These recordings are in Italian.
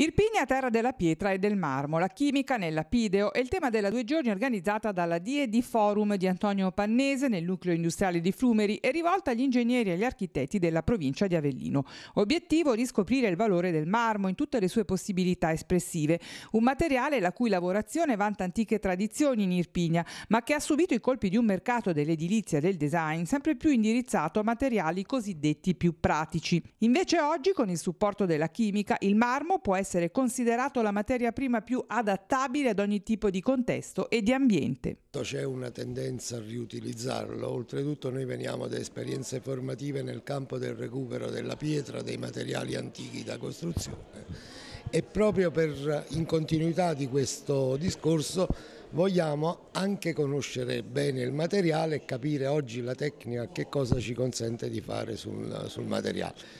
Irpinia terra della pietra e del marmo, la chimica nell'Apideo è il tema della due giorni organizzata dalla DED Forum di Antonio Pannese nel nucleo industriale di Flumeri e rivolta agli ingegneri e agli architetti della provincia di Avellino. Obiettivo riscoprire il valore del marmo in tutte le sue possibilità espressive, un materiale la cui lavorazione vanta antiche tradizioni in Irpinia, ma che ha subito i colpi di un mercato dell'edilizia e del design sempre più indirizzato a materiali cosiddetti più pratici. Invece oggi con il supporto della chimica il marmo può essere essere considerato la materia prima più adattabile ad ogni tipo di contesto e di ambiente. C'è una tendenza a riutilizzarlo, oltretutto noi veniamo da esperienze formative nel campo del recupero della pietra, dei materiali antichi da costruzione e proprio per, in continuità di questo discorso vogliamo anche conoscere bene il materiale e capire oggi la tecnica che cosa ci consente di fare sul, sul materiale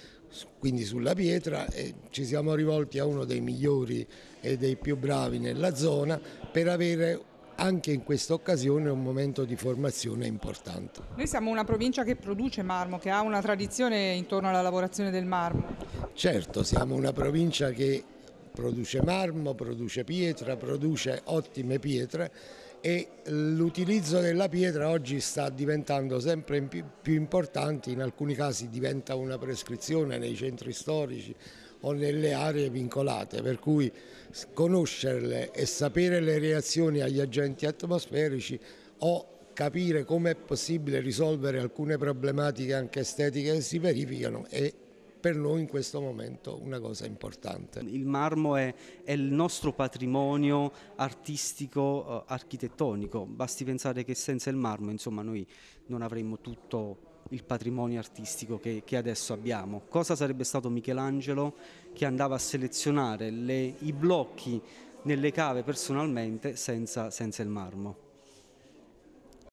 quindi sulla pietra e ci siamo rivolti a uno dei migliori e dei più bravi nella zona per avere anche in questa occasione un momento di formazione importante. Noi siamo una provincia che produce marmo, che ha una tradizione intorno alla lavorazione del marmo. Certo, siamo una provincia che produce marmo, produce pietra, produce ottime pietre e l'utilizzo della pietra oggi sta diventando sempre più importante, in alcuni casi diventa una prescrizione nei centri storici o nelle aree vincolate, per cui conoscerle e sapere le reazioni agli agenti atmosferici o capire come è possibile risolvere alcune problematiche anche estetiche che si verificano è per noi in questo momento una cosa importante. Il marmo è, è il nostro patrimonio artistico, eh, architettonico, basti pensare che senza il marmo insomma, noi non avremmo tutto il patrimonio artistico che, che, adesso abbiamo. Cosa sarebbe stato Michelangelo che andava a selezionare le, i blocchi nelle cave personalmente senza, senza il marmo?